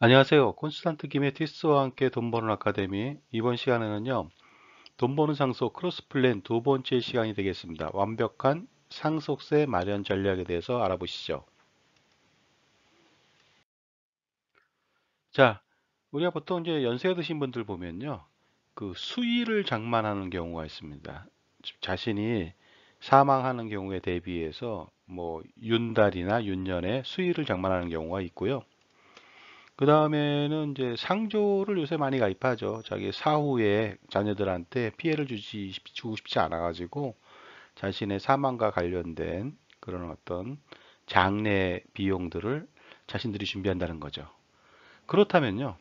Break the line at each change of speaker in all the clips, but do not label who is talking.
안녕하세요. 콘스탄트 김의 티스와 함께 돈 버는 아카데미 이번 시간에는요. 돈 버는 상속 크로스플랜 두 번째 시간이 되겠습니다. 완벽한 상속세 마련 전략에 대해서 알아보시죠. 자, 우리가 보통 이제 연세 드신 분들 보면요. 그 수의를 장만하는 경우가 있습니다. 자신이 사망하는 경우에 대비해서 뭐 윤달이나 윤년에 수의를 장만하는 경우가 있고요. 그 다음에는 이제 상조를 요새 많이 가입하죠. 자기 사후에 자녀들한테 피해를 주지, 주고 싶지 않아가지고 자신의 사망과 관련된 그런 어떤 장례 비용들을 자신들이 준비한다는 거죠. 그렇다면요.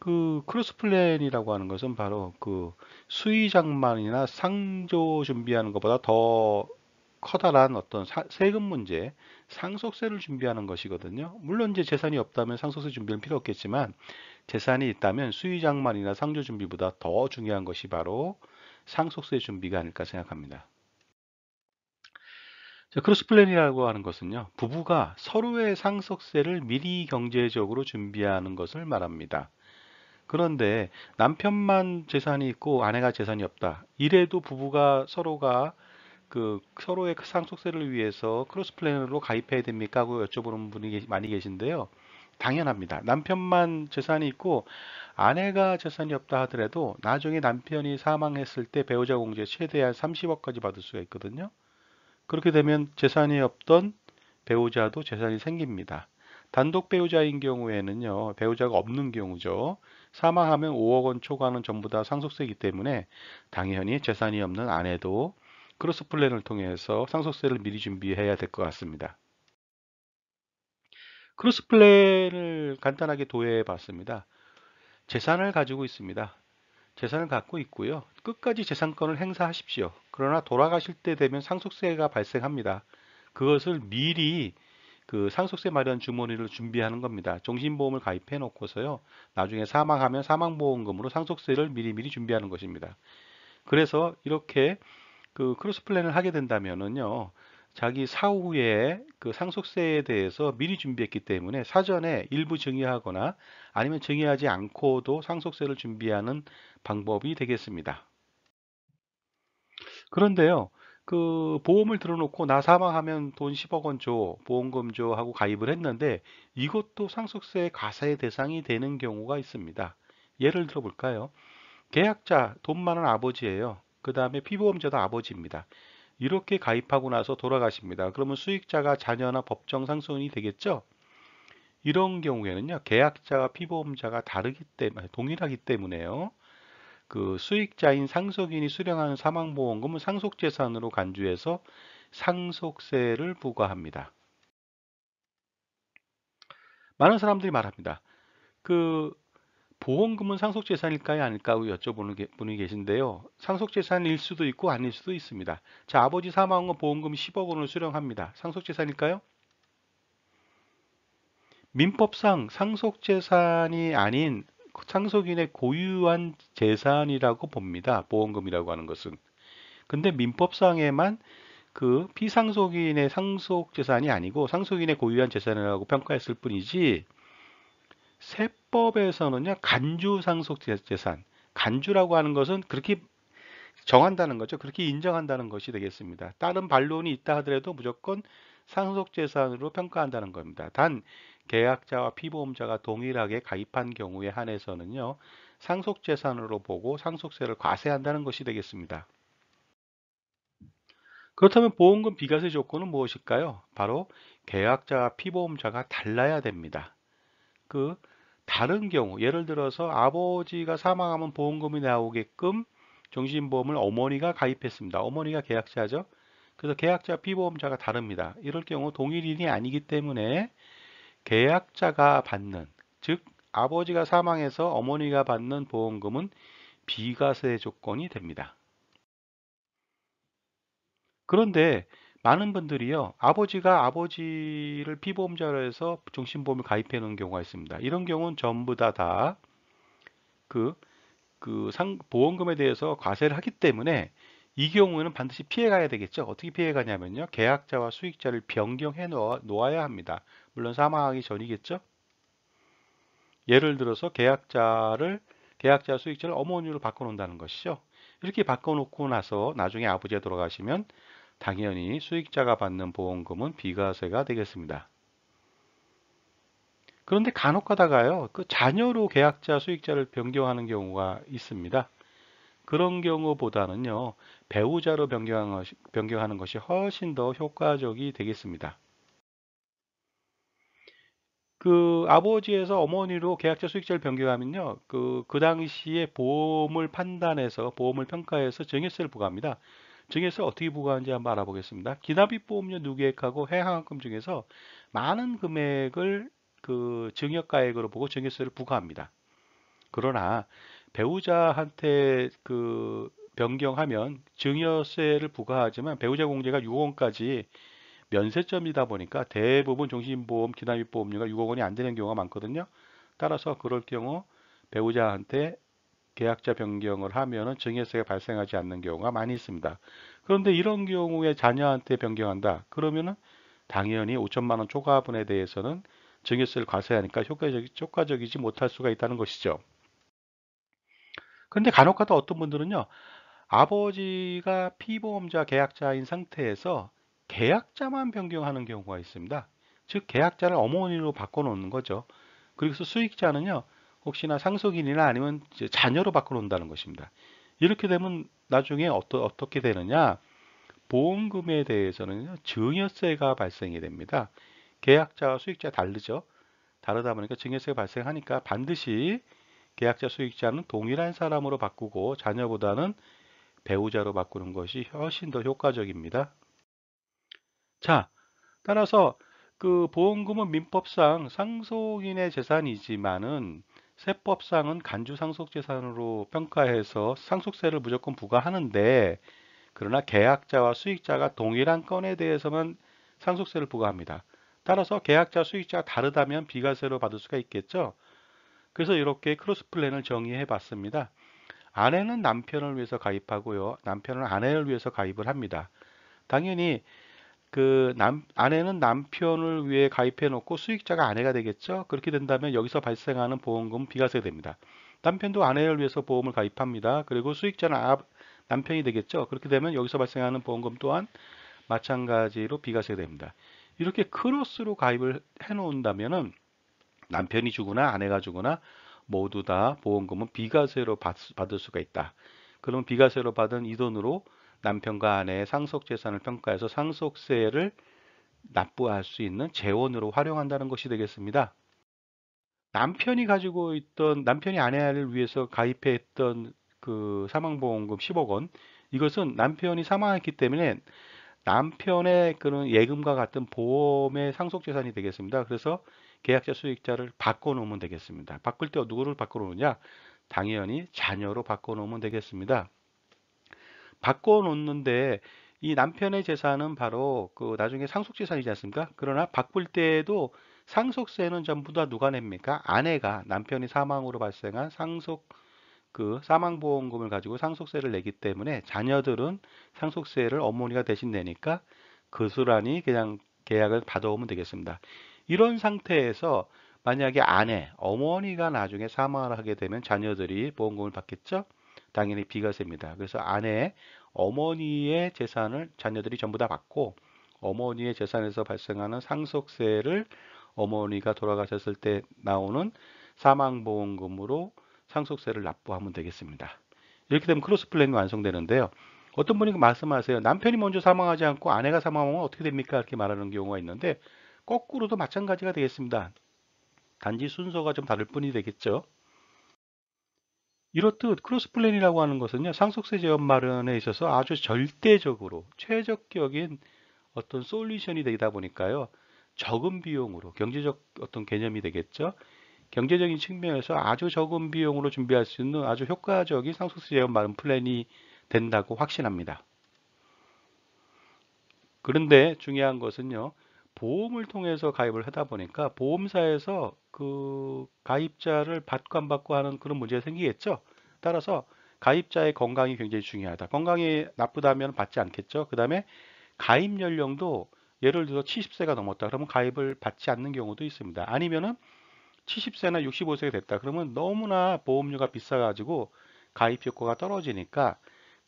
그 크로스 플랜이라고 하는 것은 바로 그 수의 장만이나 상조 준비하는 것보다 더 커다란 어떤 세금 문제, 상속세를 준비하는 것이거든요. 물론 이제 재산이 없다면 상속세 준비는 필요 없겠지만 재산이 있다면 수의장만이나 상조 준비보다 더 중요한 것이 바로 상속세 준비가 아닐까 생각합니다. 크로스플랜이라고 하는 것은요. 부부가 서로의 상속세를 미리 경제적으로 준비하는 것을 말합니다. 그런데 남편만 재산이 있고 아내가 재산이 없다. 이래도 부부가 서로가 그 서로의 상속세를 위해서 크로스 플랜으로 가입해야 됩니까? 하고 여쭤보는 분이 많이 계신데요. 당연합니다. 남편만 재산이 있고 아내가 재산이 없다 하더라도 나중에 남편이 사망했을 때 배우자 공제 최대한 30억까지 받을 수가 있거든요. 그렇게 되면 재산이 없던 배우자도 재산이 생깁니다. 단독 배우자인 경우에는요, 배우자가 없는 경우죠. 사망하면 5억 원 초과는 전부 다 상속세이기 때문에 당연히 재산이 없는 아내도 크로스 플랜을 통해서 상속세를 미리 준비해야 될 것 같습니다. 크로스 플랜을 간단하게 도해해 봤습니다. 재산을 가지고 있습니다. 재산을 갖고 있고요. 끝까지 재산권을 행사하십시오. 그러나 돌아가실 때 되면 상속세가 발생합니다. 그것을 미리 그 상속세 마련 주머니를 준비하는 겁니다. 종신보험을 가입해 놓고서요. 나중에 사망하면 사망보험금으로 상속세를 미리미리 준비하는 것입니다. 그래서 이렇게 그 크로스 플랜을 하게 된다면은요. 자기 사후에 그 상속세에 대해서 미리 준비했기 때문에 사전에 일부 증여하거나 아니면 증여하지 않고도 상속세를 준비하는 방법이 되겠습니다. 그런데요. 그 보험을 들어놓고 나 사망하면 돈 10억 원 줘, 보험금 줘 하고 가입을 했는데 이것도 상속세 가사의 대상이 되는 경우가 있습니다. 예를 들어 볼까요? 계약자 돈 많은 아버지예요. 그 다음에 피보험자도 아버지입니다. 이렇게 가입하고 나서 돌아가십니다. 그러면 수익자가 자녀나 법정 상속인이 되겠죠? 이런 경우에는요. 계약자와 피보험자가 다르기 때문에 동일하기 때문에요. 그 수익자인 상속인이 수령하는 사망보험금은 상속재산으로 간주해서 상속세를 부과합니다. 많은 사람들이 말합니다. 그 보험금은 상속재산일까요 아닐까요 여쭤보는 게, 분이 계신데요. 상속재산일 수도 있고 아닐 수도 있습니다. 자 아버지 사망한 보험금 10억 원을 수령합니다. 상속재산일까요? 민법상 상속재산이 아닌 상속인의 고유한 재산이라고 봅니다. 보험금이라고 하는 것은. 근데 민법상에만 그 피상속인의 상속재산이 아니고 상속인의 고유한 재산이라고 평가했을 뿐이지 세법에서는요, 간주 상속 재산, 간주라고 하는 것은 그렇게 정한다는 거죠. 그렇게 인정한다는 것이 되겠습니다. 다른 반론이 있다 하더라도 무조건 상속 재산으로 평가한다는 겁니다. 단 계약자와 피보험자가 동일하게 가입한 경우에 한해서는요. 상속 재산으로 보고 상속세를 과세한다는 것이 되겠습니다. 그렇다면 보험금 비과세 조건은 무엇일까요? 바로 계약자와 피보험자가 달라야 됩니다. 그 다른 경우 예를 들어서 아버지가 사망하면 보험금이 나오게끔 정신보험을 어머니가 가입했습니다. 어머니가 계약자죠. 그래서 계약자 피보험자가 다릅니다. 이럴 경우 동일인이 아니기 때문에 계약자가 받는 즉 아버지가 사망해서 어머니가 받는 보험금은 비과세 조건이 됩니다. 그런데 많은 분들이요. 아버지가 아버지를 피보험자로 해서 정신보험을 가입해 놓은 경우가 있습니다. 이런 경우는 전부 다 다 그그상 보험금에 대해서 과세를 하기 때문에 이 경우는 반드시 피해 가야 되겠죠. 어떻게 피해 가냐면요. 계약자와 수익자를 변경해 놓아, 야 합니다. 물론 사망하기 전이겠죠. 예를 들어서 계약자를 계약자 수익자를 어머니로 바꿔 놓는다는 것이죠. 이렇게 바꿔 놓고 나서 나중에 아버지가 돌아가시면 당연히 수익자가 받는 보험금은 비과세가 되겠습니다. 그런데 간혹 가다가요. 그 자녀로 계약자 수익자를 변경하는 경우가 있습니다. 그런 경우보다는요. 배우자로 변경하는 것이 훨씬 더 효과적이 되겠습니다. 그 아버지에서 어머니로 계약자 수익자를 변경하면요. 그, 그 당시에 보험을 판단해서 보험을 평가해서 증여세를 부과합니다. 중에서 어떻게 부과하는지 한번 알아보겠습니다. 기납입 보험료 누계액하고 해항학금 중에서 많은 금액을 그 증여가액으로 보고 증여세를 부과합니다. 그러나 배우자한테 그 변경하면 증여세를 부과하지만 배우자 공제가 6억 원까지 면세점이다 보니까 대부분 종신보험, 기납입보험료가 6억 원이 안 되는 경우가 많거든요. 따라서 그럴 경우 배우자한테 계약자 변경을 하면 증여세가 발생하지 않는 경우가 많이 있습니다. 그런데 이런 경우에 자녀한테 변경한다. 그러면 당연히 5천만 원 초과분에 대해서는 증여세를 과세하니까 효과적, 이지 못할 수가 있다는 것이죠. 그런데 간혹가다 어떤 분들은요. 아버지가 피보험자 계약자인 상태에서 계약자만 변경하는 경우가 있습니다. 즉 계약자를 어머니로 바꿔놓는 거죠. 그래서 수익자는요. 혹시나 상속인이나 아니면 자녀로 바꿔놓는다는 것입니다. 이렇게 되면 나중에 어떠, 어떻게 되느냐? 보험금에 대해서는 증여세가 발생이 됩니다. 계약자와 수익자 다르죠. 다르다 보니까 증여세가 발생하니까 반드시 계약자 수익자는 동일한 사람으로 바꾸고 자녀보다는 배우자로 바꾸는 것이 훨씬 더 효과적입니다. 자, 따라서 그 보험금은 민법상 상속인의 재산이지만은 세법상은 간주 상속재산으로 평가해서 상속세를 무조건 부과하는데 그러나 계약자와 수익자가 동일한 건에 대해서만 상속세를 부과합니다. 따라서 계약자 수익자가 다르다면 비과세로 받을 수가 있겠죠. 그래서 이렇게 크로스 플랜을 정의해 봤습니다. 아내는 남편을 위해서 가입하고요. 남편은 아내를 위해서 가입을 합니다. 당연히 그 남, 아내는 남편을 위해 가입해 놓고 수익자가 아내가 되겠죠. 그렇게 된다면 여기서 발생하는 보험금 비과세 됩니다. 남편도 아내를 위해서 보험을 가입합니다. 그리고 수익자는 아, 남편이 되겠죠. 그렇게 되면 여기서 발생하는 보험금 또한 마찬가지로 비과세 됩니다. 이렇게 크로스로 가입을 해놓은다면은 남편이 주거나 아내가 주거나 모두 다 보험금은 비과세로 받, 받을 수가 있다. 그러면 비과세로 받은 이 돈으로 남편과 아내의 상속 재산을 평가해서 상속세를 납부할 수 있는 재원으로 활용한다는 것이 되겠습니다. 남편이 가지고 있던 남편이 아내를 위해서 가입했던 그 사망보험금 10억 원 이것은 남편이 사망했기 때문에 남편의 그런 예금과 같은 보험의 상속재산이 되겠습니다. 그래서 계약자 수익자를 바꿔놓으면 되겠습니다. 바꿀 때 누구를 바꿔놓느냐? 당연히 자녀로 바꿔놓으면 되겠습니다. 바꿔놓는데 이 남편의 재산은 바로 그 나중에 상속 재산이지 않습니까? 그러나 바꿀 때에도 상속세는 전부 다 누가 냅니까? 아내가 남편이 사망으로 발생한 상속 그 사망보험금을 가지고 상속세를 내기 때문에 자녀들은 상속세를 어머니가 대신 내니까 그수란이 그냥 계약을 받아오면 되겠습니다. 이런 상태에서 만약에 아내, 어머니가 나중에 사망을 하게 되면 자녀들이 보험금을 받겠죠? 당연히 비과세입니다. 그래서 아내 어머니의 재산을 자녀들이 전부 다 받고 어머니의 재산에서 발생하는 상속세를 어머니가 돌아가셨을 때 나오는 사망보험금으로 상속세를 납부하면 되겠습니다. 이렇게 되면 크로스 플랜이 완성되는데요. 어떤 분이 말씀하세요. 남편이 먼저 사망하지 않고 아내가 사망하면 어떻게 됩니까? 이렇게 말하는 경우가 있는데 거꾸로도 마찬가지가 되겠습니다. 단지 순서가 좀 다를 뿐이 되겠죠. 이렇듯 크로스플랜이라고 하는 것은요 상속세 제업 마련에 있어서 아주 절대적으로 최적격인 어떤 솔루션이 되다 보니까요 적은 비용으로 경제적 어떤 개념이 되겠죠 경제적인 측면에서 아주 적은 비용으로 준비할 수 있는 아주 효과적인 상속세 제업 마련 플랜이 된다고 확신합니다 그런데 중요한 것은요 보험을 통해서 가입을 하다 보니까 보험사에서 그 가입자를 받고 안 받고 하는 그런 문제가 생기겠죠. 따라서 가입자의 건강이 굉장히 중요하다. 건강이 나쁘다면 받지 않겠죠. 그 다음에 가입 연령도 예를 들어 70세가 넘었다. 그러면 가입을 받지 않는 경우도 있습니다. 아니면은 70세나 65세가 됐다. 그러면 너무나 보험료가 비싸가지고 가입 효과가 떨어지니까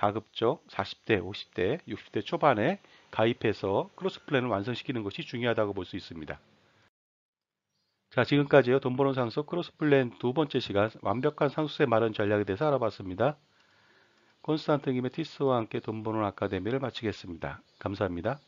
가급적 40대, 50대, 60대 초반에 가입해서 크로스 플랜을 완성시키는 것이 중요하다고 볼 수 있습니다. 자, 지금까지요. 돈 버는 상속 크로스 플랜 두 번째 시간 완벽한 상속세 마련 전략에 대해서 알아봤습니다. 콘스탄트 김의 티스와 함께 돈 버는 아카데미를 마치겠습니다. 감사합니다.